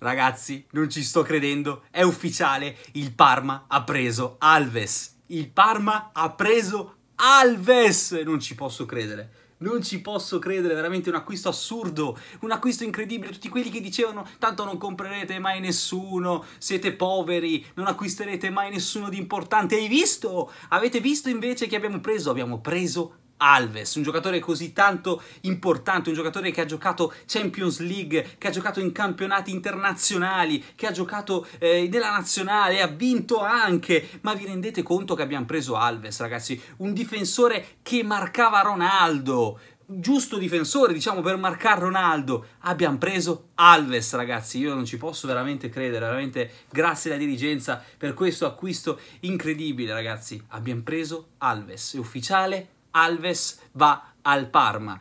Ragazzi, non ci sto credendo, è ufficiale, il Parma ha preso Alves. Il Parma ha preso Alves! Non ci posso credere. Non ci posso credere, veramente un acquisto assurdo, un acquisto incredibile. Tutti quelli che dicevano tanto non comprerete mai nessuno, siete poveri, non acquisterete mai nessuno di importante. Hai visto? Avete visto invece che abbiamo preso? Abbiamo preso Alves, un giocatore così tanto importante, un giocatore che ha giocato Champions League, che ha giocato in campionati internazionali, che ha giocato eh, nella nazionale, ha vinto anche, ma vi rendete conto che abbiamo preso Alves, ragazzi, un difensore che marcava Ronaldo, giusto difensore, diciamo, per marcare Ronaldo. Abbiamo preso Alves, ragazzi. Io non ci posso veramente credere, veramente grazie alla dirigenza per questo acquisto incredibile, ragazzi. Abbiamo preso Alves, è ufficiale Alves va al Parma.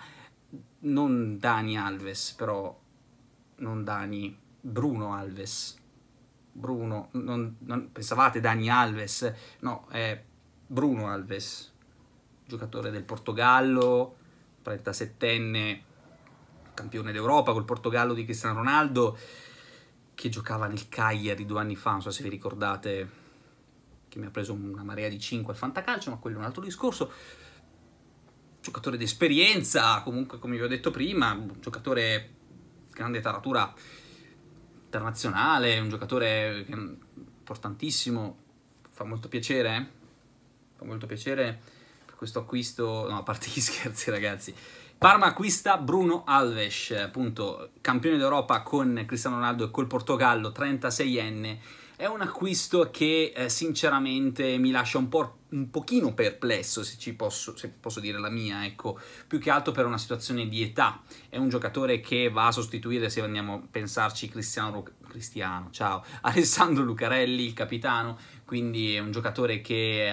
Non Dani Alves, però, non Dani, Bruno Alves. Bruno, non, non, pensavate Dani Alves, no, è Bruno Alves, giocatore del Portogallo, 37enne, campione d'Europa col Portogallo di Cristiano Ronaldo, che giocava nel Cagliari due anni fa, non so se vi ricordate, che mi ha preso una marea di 5 al Fantacalcio, ma quello è un altro discorso giocatore d'esperienza, comunque come vi ho detto prima, un giocatore grande taratura internazionale, un giocatore importantissimo, fa molto piacere, eh? fa molto piacere per questo acquisto, no a parte gli scherzi ragazzi, Parma acquista Bruno Alves, appunto campione d'Europa con Cristiano Ronaldo e col Portogallo, 36enne. È un acquisto che eh, sinceramente mi lascia un po' un pochino perplesso, se, ci posso, se posso dire la mia, ecco, più che altro per una situazione di età. È un giocatore che va a sostituire, se andiamo a pensarci, Cristiano, Cristiano ciao, Alessandro Lucarelli, il capitano, quindi è un giocatore che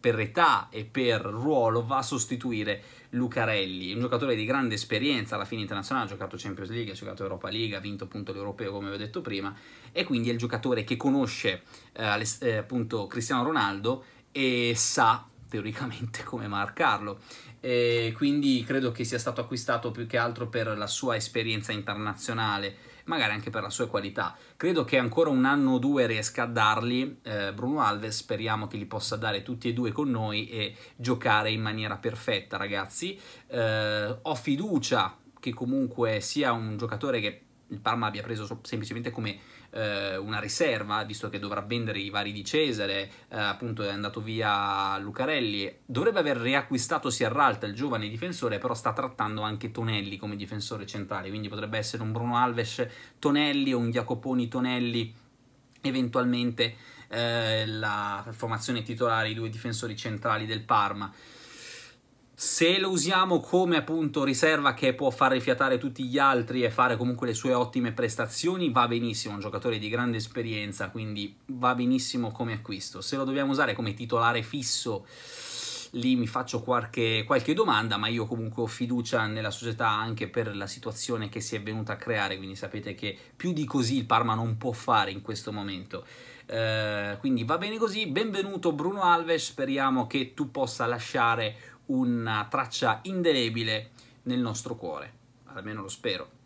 per età e per ruolo va a sostituire Lucarelli, è un giocatore di grande esperienza alla fine internazionale, ha giocato Champions League, ha giocato Europa League, ha vinto appunto l'Europeo come vi ho detto prima e quindi è il giocatore che conosce eh, eh appunto Cristiano Ronaldo e sa teoricamente come marcarlo. E quindi credo che sia stato acquistato più che altro per la sua esperienza internazionale, magari anche per la sua qualità. Credo che ancora un anno o due riesca a darli eh, Bruno Alves, speriamo che li possa dare tutti e due con noi e giocare in maniera perfetta, ragazzi. Eh, ho fiducia che comunque sia un giocatore che il Parma abbia preso semplicemente come eh, una riserva, visto che dovrà vendere i vari di Cesare, eh, appunto è andato via Lucarelli, dovrebbe aver riacquistato Sierralta, il giovane difensore, però sta trattando anche Tonelli come difensore centrale, quindi potrebbe essere un Bruno Alves Tonelli o un Jacoponi Tonelli, eventualmente eh, la formazione titolare, i due difensori centrali del Parma se lo usiamo come appunto riserva che può far rifiatare tutti gli altri e fare comunque le sue ottime prestazioni, va benissimo, è un giocatore di grande esperienza, quindi va benissimo come acquisto. Se lo dobbiamo usare come titolare fisso, lì mi faccio qualche, qualche domanda, ma io comunque ho fiducia nella società anche per la situazione che si è venuta a creare, quindi sapete che più di così il Parma non può fare in questo momento. Eh, quindi va bene così, benvenuto Bruno Alves, speriamo che tu possa lasciare una traccia indelebile nel nostro cuore, almeno lo spero.